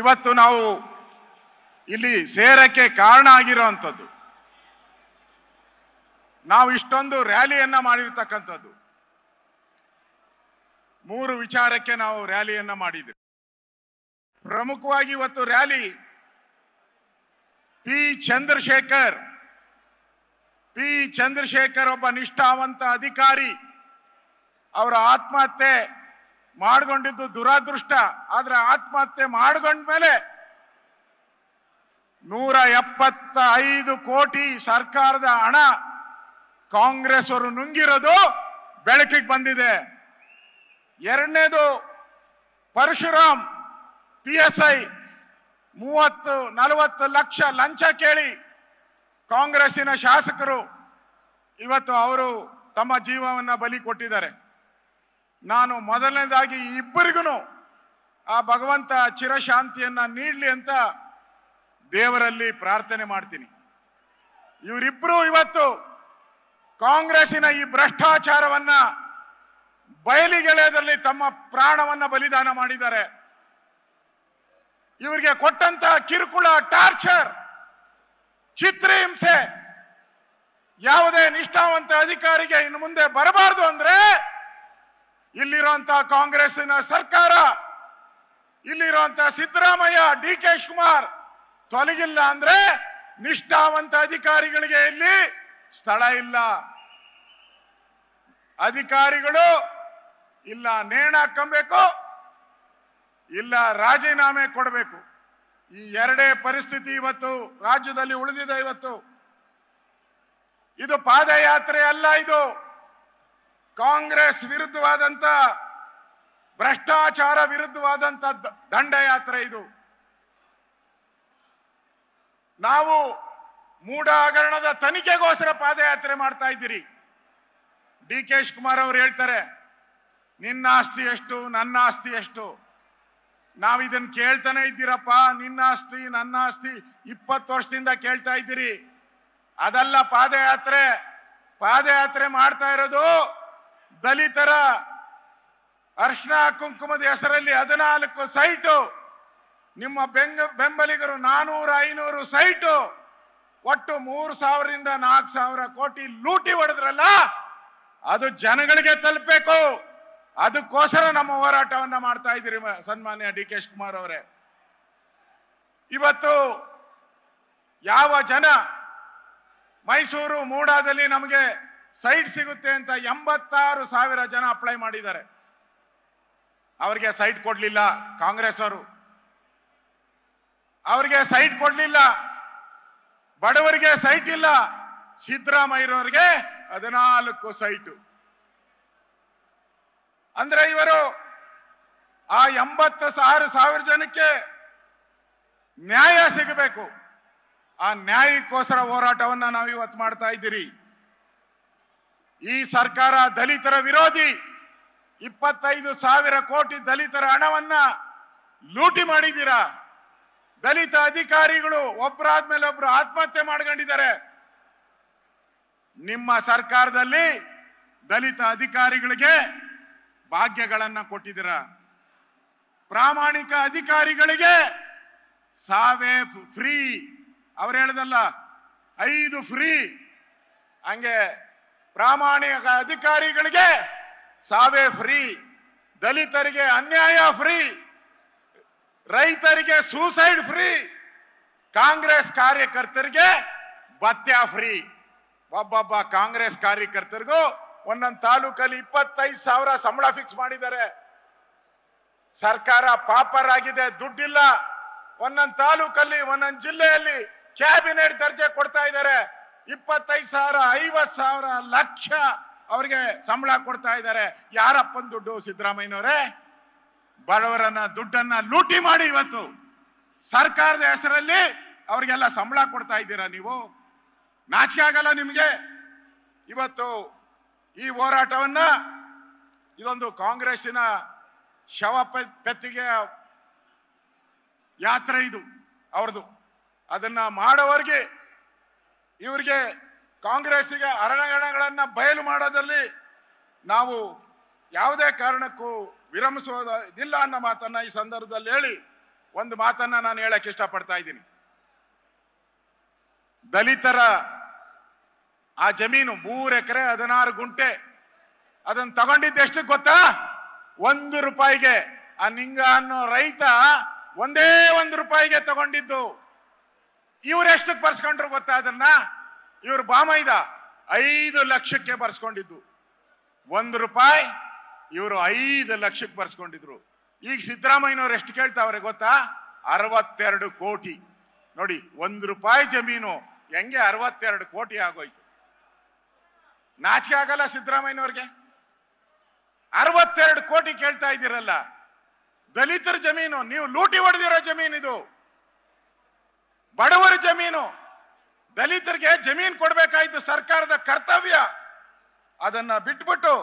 ಇವತ್ತು ನಾವು ಇಲ್ಲಿ ಸೇರಕ್ಕೆ ಕಾರಣ ಆಗಿರೋ ಅಂಥದ್ದು ನಾವು ಇಷ್ಟೊಂದು ರ್ಯಾಲಿಯನ್ನ ಮಾಡಿರ್ತಕ್ಕಂಥದ್ದು ಮೂರು ವಿಚಾರಕ್ಕೆ ನಾವು ರ್ಯಾಲಿಯನ್ನ ಮಾಡಿದ್ದೇವೆ ಪ್ರಮುಖವಾಗಿ ಇವತ್ತು rally P Chandrashekhar P Chandrashekhar ಒಬ್ಬ ನಿಷ್ಠಾವಂತ ಅಧಿಕಾರಿ ಅವರ ಆತ್ಮಹತ್ಯೆ ಮಾಡಿಕೊಂಡಿದ್ದು ದುರಾದೃಷ್ಟ ಆದ್ರೆ ಆತ್ಮಹತ್ಯೆ ಮೇಲೆ ನೂರ ಎಪ್ಪತ್ತ ಐದು ಕೋಟಿ ಸರ್ಕಾರದ ಹಣ ಕಾಂಗ್ರೆಸ್ ಅವರು ನುಂಗಿರೋದು ಬೆಳಕಿಗೆ ಬಂದಿದೆ ಎರಡನೇದು ಪರಶುರಾಮ್ ಪಿ ಎಸ್ ಐ ಮೂವತ್ತು ನಲವತ್ತು ಲಕ್ಷ ಲಂಚ ಕೇಳಿ ಕಾಂಗ್ರೆಸ್ಸಿನ ಶಾಸಕರು ಇವತ್ತು ಅವರು ತಮ್ಮ ಜೀವವನ್ನು ಬಲಿ ಕೊಟ್ಟಿದ್ದಾರೆ ನಾನು ಮೊದಲನೇದಾಗಿ ಇಬ್ಬರಿಗೂ ಆ ಭಗವಂತ ಚಿರಶಾಂತಿಯನ್ನು ನೀಡಲಿ ಅಂತ ದೇವರಲ್ಲಿ ಪ್ರಾರ್ಥನೆ ಮಾಡ್ತೀನಿ ಇವರಿಬ್ಬರು ಇವತ್ತು ಕಾಂಗ್ರೆಸ್ಸಿನ ಈ ಭ್ರಷ್ಟಾಚಾರವನ್ನ ಬಯಲಿಗೆಳೆಯದಲ್ಲಿ ತಮ್ಮ ಪ್ರಾಣವನ್ನ ಬಲಿದಾನ ಮಾಡಿದ್ದಾರೆ ಇವರಿಗೆ ಕೊಟ್ಟಂತ ಕಿರುಕುಳ ಟಾರ್ಚರ್ ಚಿತ್ರಹಿಂಸೆ ಯಾವುದೇ ನಿಷ್ಠಾವಂತ ಅಧಿಕಾರಿಗೆ ಇನ್ನು ಮುಂದೆ ಬರಬಾರದು ಅಂದ್ರೆ ಇಲ್ಲಿರುವಂತಹ ಕಾಂಗ್ರೆಸ್ಸಿನ ಸರ್ಕಾರ ಇಲ್ಲಿರುವಂತಹ ಸಿದ್ದರಾಮಯ್ಯ ಡಿ ಕೆ ಶಿವಕುಮಾರ್ ತೊಲಗಿಲ್ಲ ಅಂದ್ರೆ ನಿಷ್ಠಾವಂತ ಅಧಿಕಾರಿಗಳಿಗೆ ಇಲ್ಲಿ ಸ್ಥಳ ಇಲ್ಲ ಅಧಿಕಾರಿಗಳು ಇಲ್ಲ ನೇಣ ಹಾಕಬೇಕು ಇಲ್ಲ ರಾಜೀನಾಮೆ ಕೊಡಬೇಕು ಈ ಎರಡೇ ಪರಿಸ್ಥಿತಿ ಇವತ್ತು ರಾಜ್ಯದಲ್ಲಿ ಉಳಿದಿದೆ ಇವತ್ತು ಇದು ಪಾದಯಾತ್ರೆ ಅಲ್ಲ ಇದು ಕಾಂಗ್ರೆಸ್ ವಿರುದ್ಧವಾದಂತ ಭ್ರಷ್ಟಾಚಾರ ವಿರುದ್ಧವಾದಂತ ದಂಡಯಾತ್ರೆ ಇದು ನಾವು ಮೂಢ ಹಗರಣದ ತನಿಖೆಗೋಸ್ಕರ ಪಾದಯಾತ್ರೆ ಮಾಡ್ತಾ ಇದ್ದೀರಿ ಡಿ ಕೆ ಕುಮಾರ್ ಅವರು ಹೇಳ್ತಾರೆ ನಿನ್ನ ಆಸ್ತಿ ಎಷ್ಟು ನನ್ನ ಆಸ್ತಿ ಎಷ್ಟು ನಾವು ಇದನ್ನ ಕೇಳ್ತಾನೆ ಇದ್ದೀರಪ್ಪ ನಿನ್ನ ಆಸ್ತಿ ನನ್ನ ಆಸ್ತಿ ಇಪ್ಪತ್ತು ವರ್ಷದಿಂದ ಕೇಳ್ತಾ ಇದ್ದೀರಿ ಅದಲ್ಲ ಪಾದಯಾತ್ರೆ ಪಾದಯಾತ್ರೆ ಮಾಡ್ತಾ ಇರೋದು ದಲಿತರ ಅರ್ಶನ ಕುಂಕುಮದ ಹೆಸರಲ್ಲಿ ಹದಿನಾಲ್ಕು ಸೈಟು ನಿಮ್ಮ ಬೆಂಗ ಬೆಂಬಲಿಗರು ನಾನೂರು ಐನೂರು ಸೈಟು ಒಟ್ಟು ಮೂರು ಸಾವಿರದಿಂದ ನಾಲ್ಕು ಸಾವಿರ ಕೋಟಿ ಲೂಟಿ ಹೊಡೆದ್ರಲ್ಲ ಅದು ಜನಗಳಿಗೆ ತಲುಪಬೇಕು ಅದಕ್ಕೋಸ್ಕರ ನಮ್ಮ ಹೋರಾಟವನ್ನ ಮಾಡ್ತಾ ಇದ್ದೀರಿ ಸನ್ಮಾನ್ಯ ಡಿ ಕೆ ಕುಮಾರ್ ಅವರೇ ಇವತ್ತು ಯಾವ ಜನ ಮೈಸೂರು ಮೂಡಾದಲ್ಲಿ ನಮಗೆ ಸೈಟ್ ಸಿಗುತ್ತೆ ಅಂತ ಎಂಬತ್ತಾರು ಸಾವಿರ ಜನ ಅಪ್ಲೈ ಮಾಡಿದ್ದಾರೆ ಅವರಿಗೆ ಸೈಟ್ ಕೊಡಲಿಲ್ಲ ಕಾಂಗ್ರೆಸ್ ಅವರು ಅವರಿಗೆ ಸೈಟ್ ಕೊಡಲಿಲ್ಲ ಬಡವರಿಗೆ ಸೈಟ್ ಇಲ್ಲ ಸಿದ್ದರಾಮಯ್ಯರವರಿಗೆ ಹದಿನಾಲ್ಕು ಸೈಟು ಅಂದ್ರೆ ಇವರು ಆ ಎಂಬತ್ತು ಸಾವಿರ ಸಾವಿರ ಜನಕ್ಕೆ ನ್ಯಾಯ ಸಿಗಬೇಕು ಆ ನ್ಯಾಯಕ್ಕೋಸ್ಕರ ಹೋರಾಟವನ್ನು ನಾವು ಇವತ್ತು ಮಾಡ್ತಾ ಇದ್ದೀರಿ ಈ ಸರ್ಕಾರ ದಲಿತರ ವಿರೋಧಿ ಇಪ್ಪತ್ತೈದು ಸಾವಿರ ಕೋಟಿ ದಲಿತರ ಹಣವನ್ನ ಲೂಟಿ ಮಾಡಿದ್ದೀರಾ ದಲಿತ ಅಧಿಕಾರಿಗಳು ಒಬ್ಬರಾದ್ಮೇಲೆ ಒಬ್ರು ಆತ್ಮಹತ್ಯೆ ಮಾಡ್ಕೊಂಡಿದ್ದಾರೆ ನಿಮ್ಮ ಸರ್ಕಾರದಲ್ಲಿ ದಲಿತ ಅಧಿಕಾರಿಗಳಿಗೆ ಭಾಗ್ಯಗಳನ್ನ ಕೊಟ್ಟಿದ್ದೀರ ಪ್ರಾಮಾಣಿಕ ಅಧಿಕಾರಿಗಳಿಗೆ ಸಾವೇ ಫ್ರೀ ಅವ್ರು ಹೇಳ್ದಲ್ಲ ಐದು ಫ್ರೀ ಹಂಗೆ ಪ್ರಾಮಾಣಿಕ ಅಧಿಕಾರಿಗಳಿಗೆ ಸಾವೆ ಫ್ರೀ ದಲಿತರಿಗೆ ಅನ್ಯಾಯ ಫ್ರೀ ರೈತರಿಗೆ ಸೂಸೈಡ್ ಫ್ರೀ ಕಾಂಗ್ರೆಸ್ ಕಾರ್ಯಕರ್ತರಿಗೆ ಭತ್ಯ ಫ್ರೀ ಒಬ್ಬೊಬ್ಬ ಕಾಂಗ್ರೆಸ್ ಕಾರ್ಯಕರ್ತರಿಗೂ ಒಂದೊಂದು ತಾಲೂಕಲ್ಲಿ ಇಪ್ಪತ್ತೈದು ಸಾವಿರ ಸಂಬಳ ಫಿಕ್ಸ್ ಮಾಡಿದ್ದಾರೆ ಸರ್ಕಾರ ಪಾಪರ್ ಆಗಿದೆ ದುಡ್ಡಿಲ್ಲ ಒಂದೊಂದು ತಾಲೂಕಲ್ಲಿ ಒಂದೊಂದು ಜಿಲ್ಲೆಯಲ್ಲಿ ಕ್ಯಾಬಿನೆಟ್ ದರ್ಜೆ ಕೊಡ್ತಾ ಇದ್ದಾರೆ ಇಪ್ಪತ್ತೈದು ಸಾವಿರ ಐವತ್ತು ಸಾವಿರ ಲಕ್ಷ ಅವರಿಗೆ ಸಂಬಳ ಕೊಡ್ತಾ ಇದ್ದಾರೆ ಯಾರಪ್ಪನ ದುಡ್ಡು ಸಿದ್ದರಾಮಯ್ಯನವರೇ ಬಡವರನ್ನ ದುಡ್ಡನ್ನ ಲೂಟಿ ಮಾಡಿ ಇವತ್ತು ಸರ್ಕಾರದ ಹೆಸರಲ್ಲಿ ಅವರಿಗೆಲ್ಲ ಸಂಬಳ ಕೊಡ್ತಾ ಇದ್ದೀರಾ ನೀವು ನಾಚಿಕೆ ಆಗಲ್ಲ ನಿಮಗೆ ಇವತ್ತು ಈ ಹೋರಾಟವನ್ನ ಇದೊಂದು ಕಾಂಗ್ರೆಸ್ಸಿನ ಶವ ಪೆತ್ತಿಗೆ ಯಾತ್ರೆ ಇದು ಅವ್ರದ್ದು ಅದನ್ನ ಮಾಡೋವರೆಗೆ ಇವರಿಗೆ ಕಾಂಗ್ರೆಸ್ಸಿಗೆ ಅರಣಗಣಗಳನ್ನು ಬಯಲು ಮಾಡೋದಲ್ಲಿ ನಾವು ಯಾವುದೇ ಕಾರಣಕ್ಕೂ ವಿರಮಿಸೋದಿಲ್ಲ ಅನ್ನೋ ಮಾತನ್ನು ಈ ಸಂದರ್ಭದಲ್ಲಿ ಹೇಳಿ ಒಂದು ಮಾತನ್ನು ನಾನು ಹೇಳಕ್ಕೆ ಇಷ್ಟಪಡ್ತಾ ಇದ್ದೀನಿ ದಲಿತರ ಆ ಜಮೀನು ಮೂರು ಎಕರೆ ಹದಿನಾರು ಗುಂಟೆ ಅದನ್ನು ಎಷ್ಟು ಗೊತ್ತಾ ಒಂದು ರೂಪಾಯಿಗೆ ಆ ನಿಂಗ ಅನ್ನೋ ರೈತ ಒಂದೇ ಒಂದು ರೂಪಾಯಿಗೆ ತಗೊಂಡಿದ್ದು ಎಷ್ಟಕ್ಕೆ ಬರ್ಸ್ಕೊಂಡ್ರು ಗೊತ್ತಾ ಅದನ್ನ ಇವ್ರು ಬಾಮೈದ ಐದು ಲಕ್ಷಕ್ಕೆ ಬರ್ಸ್ಕೊಂಡಿದ್ದು ಒಂದು ರೂಪಾಯಿ ಇವರು ಐದು ಲಕ್ಷಕ್ಕೆ ಬರ್ಸ್ಕೊಂಡಿದ್ರು ಈಗ ಸಿದ್ದರಾಮಯ್ಯನವ್ರು ಎಷ್ಟು ಕೇಳ್ತಾವ್ರೆ ಗೊತ್ತಾ ಅರವತ್ತೆರಡು ಕೋಟಿ ನೋಡಿ ಒಂದು ರೂಪಾಯಿ ಜಮೀನು ಹೆಂಗೆ ಅರವತ್ತೆರಡು ಕೋಟಿ ಆಗೋಯ್ತು ನಾಚಿಕೆ ಆಗಲ್ಲ ಸಿದ್ದರಾಮಯ್ಯನವ್ರಿಗೆ ಅರವತ್ತೆರಡು ಕೋಟಿ ಕೇಳ್ತಾ ಇದ್ದೀರಲ್ಲ ದಲಿತರ ಜಮೀನು ನೀವು ಲೂಟಿ ಹೊಡೆದಿರೋ ಜಮೀನು ಇದು ಬಡವರ ಜಮೀನು ದಲಿತರಿಗೆ ಜಮೀನು ಕೊಡಬೇಕಾಯಿತು ಸರ್ಕಾರದ ಕರ್ತವ್ಯ ಅದನ್ನು ಬಿಟ್ಬಿಟ್ಟು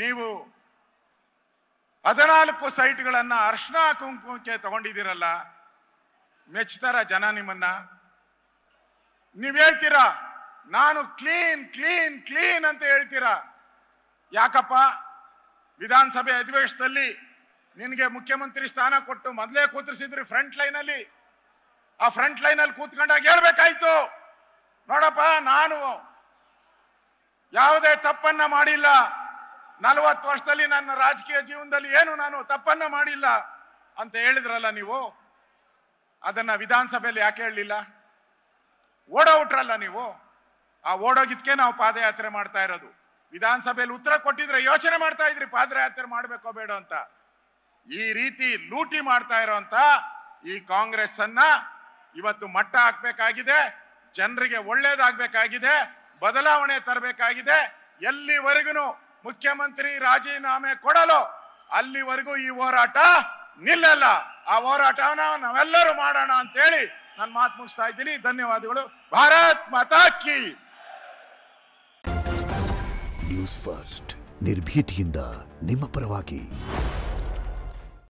ನೀವು ಹದಿನಾಲ್ಕು ಸೈಟ್ಗಳನ್ನು ಅರ್ಶನ ಕುಂಕುಮಕ್ಕೆ ತಗೊಂಡಿದ್ದೀರಲ್ಲ ಮೆಚ್ತಾರ ಜನ ನಿಮ್ಮನ್ನ ನೀವು ಹೇಳ್ತೀರಾ ನಾನು ಕ್ಲೀನ್ ಕ್ಲೀನ್ ಕ್ಲೀನ್ ಅಂತ ಹೇಳ್ತೀರಾ ಯಾಕಪ್ಪ ವಿಧಾನಸಭೆ ಅಧಿವೇಶನದಲ್ಲಿ ನಿನಗೆ ಮುಖ್ಯಮಂತ್ರಿ ಸ್ಥಾನ ಕೊಟ್ಟು ಮೊದಲೇ ಕೂತರಿಸಿದ್ರಿ ಫ್ರಂಟ್ ಅಲ್ಲಿ ಆ ಫ್ರಂಟ್ ಲೈನ್ ಅಲ್ಲಿ ಕೂತ್ಕೊಂಡಾಗ ಹೇಳ್ಬೇಕಾಯ್ತು ನೋಡಪ್ಪ ನಾನು ಯಾವುದೇ ತಪ್ಪನ್ನ ಮಾಡಿಲ್ಲ ನಲವತ್ತು ವರ್ಷದಲ್ಲಿ ನನ್ನ ರಾಜಕೀಯ ಜೀವನದಲ್ಲಿ ಏನು ನಾನು ತಪ್ಪನ್ನ ಮಾಡಿಲ್ಲ ಅಂತ ಹೇಳಿದ್ರಲ್ಲ ನೀವು ಅದನ್ನ ವಿಧಾನಸಭೆಯಲ್ಲಿ ಯಾಕೆ ಹೇಳಲಿಲ್ಲ ಓಡೋಟ್ರಲ್ಲ ನೀವು ಆ ಓಡೋಗಿದ್ಕೆ ನಾವು ಪಾದಯಾತ್ರೆ ಮಾಡ್ತಾ ಇರೋದು ವಿಧಾನಸಭೆಯಲ್ಲಿ ಉತ್ತರ ಕೊಟ್ಟಿದ್ರೆ ಯೋಚನೆ ಮಾಡ್ತಾ ಇದ್ರಿ ಪಾದಯಾತ್ರೆ ಮಾಡ್ಬೇಕೋ ಬೇಡ ಅಂತ ಈ ರೀತಿ ಲೂಟಿ ಮಾಡ್ತಾ ಇರೋಂತ ಈ ಕಾಂಗ್ರೆಸ್ ಅನ್ನ ಇವತ್ತು ಮಟ್ಟ ಹಾಕ್ಬೇಕಾಗಿದೆ ಜನರಿಗೆ ಒಳ್ಳೇದಾಗಬೇಕಾಗಿದೆ ಬದಲಾವಣೆ ತರಬೇಕಾಗಿದೆ ಎಲ್ಲಿವರೆಗೂ ಮುಖ್ಯಮಂತ್ರಿ ರಾಜೀನಾಮೆ ಕೊಡಲು ಅಲ್ಲಿವರೆಗೂ ಈ ಹೋರಾಟ ನಿಲ್ಲಲ್ಲ ಆ ಹೋರಾಟವನ್ನ ನಾವೆಲ್ಲರೂ ಮಾಡೋಣ ಅಂತೇಳಿ ನಾನು ಮಾತು ಮುಗಿಸ್ತಾ ಇದ್ದೀನಿ ಧನ್ಯವಾದಗಳು ಭಾರತ್ ಮತಾಕಿ ನ್ಯೂಸ್ ಫಸ್ಟ್ ನಿರ್ಭೀತಿಯಿಂದ ನಿಮ್ಮ ಪರವಾಗಿ